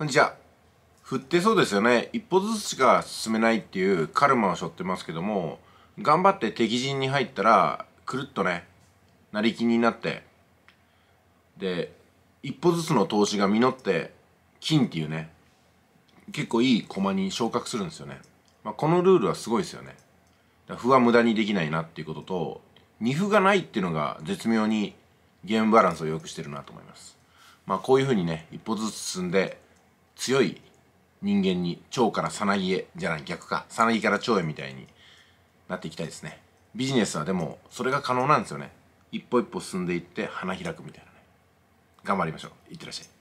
こんにちは。振ってそうですよね。一歩ずつしか進めないっていうカルマを背負ってますけども、頑張って敵陣に入ったら、くるっとね、なりきになって、で、一歩ずつの投資が実って、金っていうね、結構いい駒に昇格するんですよね。まあ、このルールはすごいですよね。歩は無駄にできないなっていうことと、二歩がないっていうのが絶妙にゲームバランスを良くしてるなと思います。まあこういうふうにね、一歩ずつ進んで、強い人間に腸からさなぎへじゃない逆かさなぎから蝶へみたいになっていきたいですねビジネスはでもそれが可能なんですよね一歩一歩進んでいって花開くみたいなね頑張りましょういってらっしゃい